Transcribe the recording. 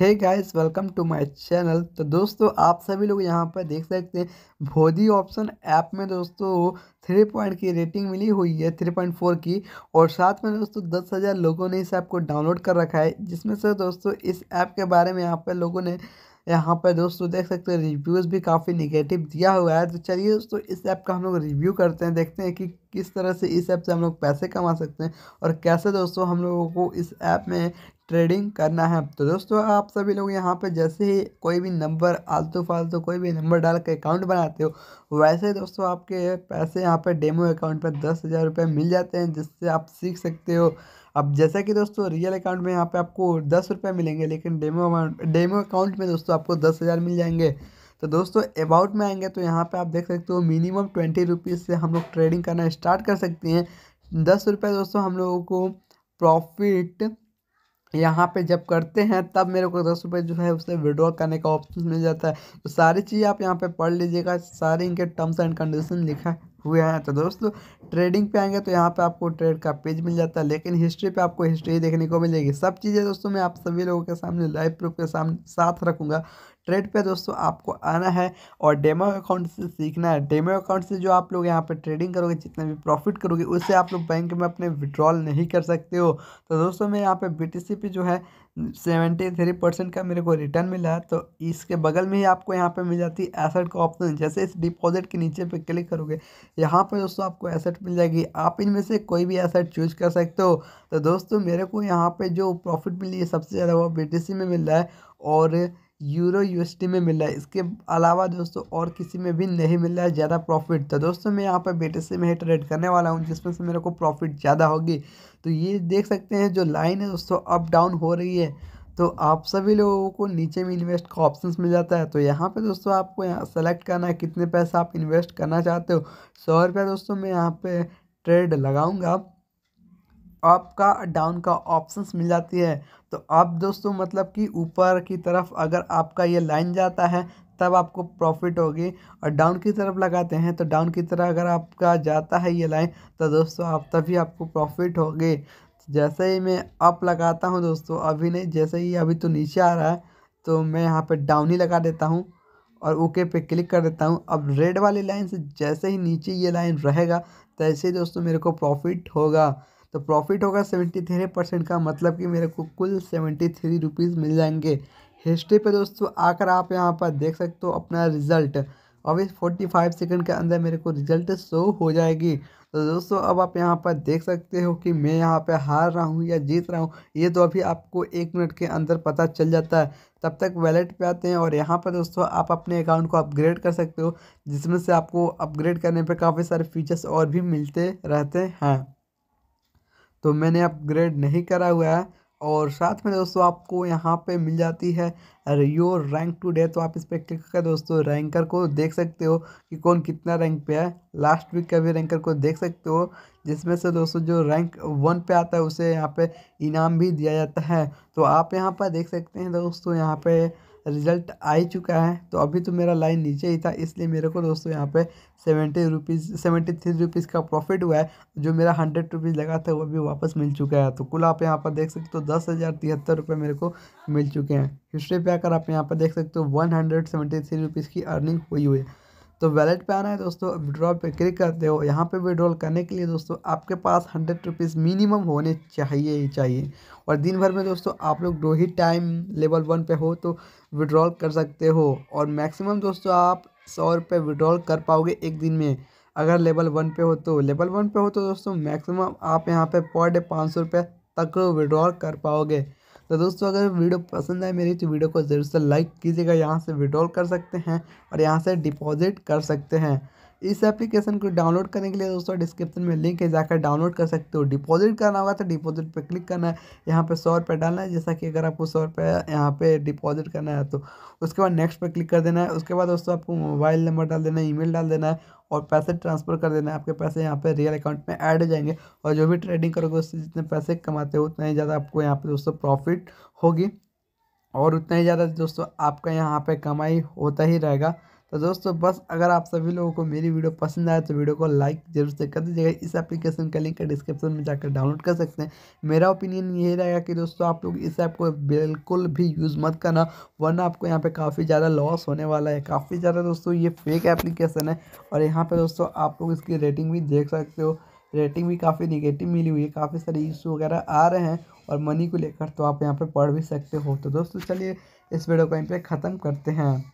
hey guys welcome to my channel तो दोस्तों आप सभी लोग यहां पर देख सकते हैं भोदी ऑप्शन ऐप में दोस्तों थ्री पॉइंट की रेटिंग मिली हुई है थ्री पॉइंट फोर की और साथ में दोस्तों दस हज़ार लोगों ने इस ऐप को डाउनलोड कर रखा है जिसमें से दोस्तों इस ऐप के बारे में यहाँ पर लोगों ने यहाँ पर दोस्तों देख सकते हैं रिव्यूज़ भी काफ़ी निगेटिव दिया हुआ है तो चलिए दोस्तों इस ऐप का हम लोग रिव्यू करते हैं देखते हैं कि किस तरह से इस ऐप से हम लोग पैसे कमा सकते हैं और कैसे दोस्तों हम लोगों को इस ऐप में ट्रेडिंग करना है तो दोस्तों आप सभी लोग यहाँ पे जैसे ही कोई भी नंबर आलतू फालतू कोई भी नंबर डाल के अकाउंट बनाते हो वैसे दोस्तों आपके पैसे यहाँ पे डेमो अकाउंट पे दस हज़ार रुपये मिल जाते हैं जिससे आप सीख सकते हो अब जैसा कि दोस्तों रियल अकाउंट में यहाँ पे आपको दस रुपये मिलेंगे लेकिन डेमो अमाउंट डेमो अकाउंट में दोस्तों आपको दस हज़ार मिल जाएंगे तो दोस्तों अबाउट में आएंगे तो यहाँ पर आप देख सकते हो मिनिमम ट्वेंटी रुपीज़ से हम लोग ट्रेडिंग करना स्टार्ट कर सकते हैं दस रुपये दोस्तों हम लोगों को प्रॉफिट यहाँ पे जब करते हैं तब मेरे को दस रुपये जो है उसे विड्रॉ करने का ऑप्शन मिल जाता है तो सारी चीज़ आप यहाँ पे पढ़ लीजिएगा सारे इनके टर्म्स एंड कंडीशन लिखा हुए हैं तो दोस्तों ट्रेडिंग पे आएंगे तो यहाँ पे आपको ट्रेड का पेज मिल जाता है लेकिन हिस्ट्री पे आपको हिस्ट्री देखने को मिलेगी सब चीज़ें दोस्तों मैं आप सभी लोगों के सामने लाइव प्रूफ के सामने साथ रखूँगा ट्रेड पे दोस्तों आपको आना है और डेमो अकाउंट से सीखना है डेमो अकाउंट से जो आप लोग यहाँ पे ट्रेडिंग करोगे जितना भी प्रॉफिट करोगे उससे आप लोग बैंक में अपने विड्रॉल नहीं कर सकते हो तो दोस्तों मैं यहाँ पे बी पे जो है सेवेंटी थ्री परसेंट का मेरे को रिटर्न मिला तो इसके बगल में ही आपको यहाँ पे मिल जाती है एसेट का ऑप्शन जैसे इस डिपॉजिट के नीचे पे क्लिक करोगे यहाँ पे दोस्तों आपको एसेट मिल जाएगी आप इनमें से कोई भी एसेट चूज कर सकते हो तो दोस्तों मेरे को यहाँ पे जो प्रॉफिट मिली है सबसे ज़्यादा वो बी में मिल रहा है और यूरो यूएसडी में मिल रहा है इसके अलावा दोस्तों और किसी में भी नहीं मिल रहा है ज़्यादा प्रॉफिट तो दोस्तों मैं यहाँ पर बेटे से मैं ट्रेड करने वाला हूँ जिसमें से मेरे को प्रॉफिट ज़्यादा होगी तो ये देख सकते हैं जो लाइन है दोस्तों अप डाउन हो रही है तो आप सभी लोगों को नीचे में इन्वेस्ट का ऑप्शन मिल जाता है तो यहाँ पे दोस्तों आपको यहाँ सेलेक्ट करना है कितने पैसा आप इन्वेस्ट करना चाहते हो सौ रुपया दोस्तों मैं यहाँ पे ट्रेड लगाऊंगा आपका डाउन का ऑप्शंस मिल जाती है तो आप दोस्तों मतलब कि ऊपर की तरफ अगर आपका ये लाइन जाता है तब आपको प्रॉफिट होगी और डाउन की तरफ लगाते हैं तो डाउन की तरफ अगर आपका जाता है ये लाइन तो दोस्तों आप तभी आपको प्रॉफिट होगी जैसे ही मैं अप लगाता हूँ दोस्तों अभी नहीं जैसे ही अभी तो नीचे आ रहा है तो मैं यहाँ पर डाउन ही लगा देता हूँ और ओके पे क्लिक कर देता हूँ अब रेड वाली लाइन से जैसे ही नीचे ये लाइन रहेगा तैसे ही दोस्तों मेरे को प्रॉफिट होगा तो प्रॉफिट होगा सेवेंटी थ्री परसेंट का मतलब कि मेरे को कुल सेवेंटी थ्री रुपीज़ मिल जाएंगे हिस्ट्री पे दोस्तों आकर आप यहाँ पर देख सकते हो अपना रिज़ल्ट अभी फोर्टी फाइव सेकेंड के अंदर मेरे को रिज़ल्ट शो हो जाएगी तो दोस्तों अब आप यहाँ पर देख सकते हो कि मैं यहाँ पर हार रहा हूँ या जीत रहा हूँ ये तो अभी आपको एक मिनट के अंदर पता चल जाता है तब तक वैलेट पे आते हैं और यहाँ पर दोस्तों आप अपने अकाउंट को अपग्रेड कर सकते हो जिसमें से आपको अपग्रेड करने पर काफ़ी सारे फीचर्स और भी मिलते रहते हैं तो मैंने अपग्रेड नहीं करा हुआ है और साथ में दोस्तों आपको यहाँ पे मिल जाती है योर रैंक टू डे तो आप इस पर क्लिक करके दोस्तों रैंकर को देख सकते हो कि कौन कितना रैंक पे है लास्ट वीक का भी रैंकर को देख सकते हो जिसमें से दोस्तों जो रैंक वन पे आता है उसे यहाँ पे इनाम भी दिया जाता है तो आप यहाँ पर देख सकते हैं दोस्तों यहाँ पर रिज़ल्ट आ ही चुका है तो अभी तो मेरा लाइन नीचे ही था इसलिए मेरे को दोस्तों यहाँ पे seventy rupees seventy three rupees का प्रॉफिट हुआ है जो मेरा हंड्रेड रुपीज़ लगा था वो भी वापस मिल चुका है तो कुल आप यहाँ पर देख सकते हो दस हज़ार तिहत्तर रुपये मेरे को मिल चुके हैं हिस्ट्री पे आकर आप यहाँ पर देख सकते हो one hundred seventy three rupees की अर्निंग हुई हुई है तो वैलेट पे आना है दोस्तों विड्रॉल पे क्लिक करते हो यहाँ पे विड्रॉल करने के लिए दोस्तों आपके पास हंड्रेड रुपीज़ मिनिमम होने चाहिए ही चाहिए और दिन भर में दोस्तों आप लोग दो ही टाइम लेवल वन पे हो तो विड्रॉल कर सकते हो और मैक्सिमम दोस्तों आप सौ रुपये विड्रॉल कर पाओगे एक दिन में अगर लेवल वन पे हो तो लेवल वन पे हो तो दोस्तों मैक्सिमम आप यहाँ पे पर डे पाँच सौ रुपये तक विड्रॉल कर पाओगे तो दोस्तों अगर वीडियो पसंद आए मेरी तो वीडियो को ज़रूर से लाइक कीजिएगा यहाँ से विड्रॉल कर सकते हैं और यहाँ से डिपॉजिट कर सकते हैं इस एप्लीकेशन को डाउनलोड करने के लिए दोस्तों डिस्क्रिप्शन में लिंक है जाकर डाउनलोड कर सकते हो डिपॉजिट करना होगा तो डिपॉजिट पर क्लिक करना है यहाँ पे सौ रुपये डालना है जैसा कि अगर आपको सौ रुपये यहाँ पे डिपॉजिट करना है तो उसके बाद नेक्स्ट पर क्लिक कर देना है उसके बाद दोस्तों आपको मोबाइल नंबर डाल देना है ई डाल देना है और पैसे ट्रांसफ़र कर देना है आपके पैसे यहाँ पे रियल अकाउंट में ऐड हो जाएंगे और जो भी ट्रेडिंग करोगे उससे जितने पैसे कमाते हो उतना ही ज़्यादा आपको यहाँ पर दोस्तों प्रॉफिट होगी और उतना ही ज़्यादा दोस्तों आपका यहाँ पे कमाई होता ही रहेगा तो दोस्तों बस अगर आप सभी लोगों को मेरी वीडियो पसंद आए तो वीडियो को लाइक जरूर से कर दीजिएगा इस एप्लीकेशन का लिंक डिस्क्रिप्शन में जाकर डाउनलोड कर सकते हैं मेरा ओपिनियन ये रहेगा कि दोस्तों आप लोग इस ऐप को बिल्कुल भी यूज़ मत करना वरना आपको यहाँ पर काफ़ी ज़्यादा लॉस होने वाला है काफ़ी ज़्यादा दोस्तों ये फेक एप्लीकेशन है और यहाँ पर दोस्तों आप लोग इसकी रेटिंग भी देख सकते हो रेटिंग भी काफ़ी निगेटिव मिली हुई है काफ़ी सारे इशू वगैरह आ रहे हैं और मनी को लेकर तो आप यहाँ पर पढ़ भी सकते हो तो दोस्तों चलिए इस वीडियो को यहीं पर ख़त्म करते हैं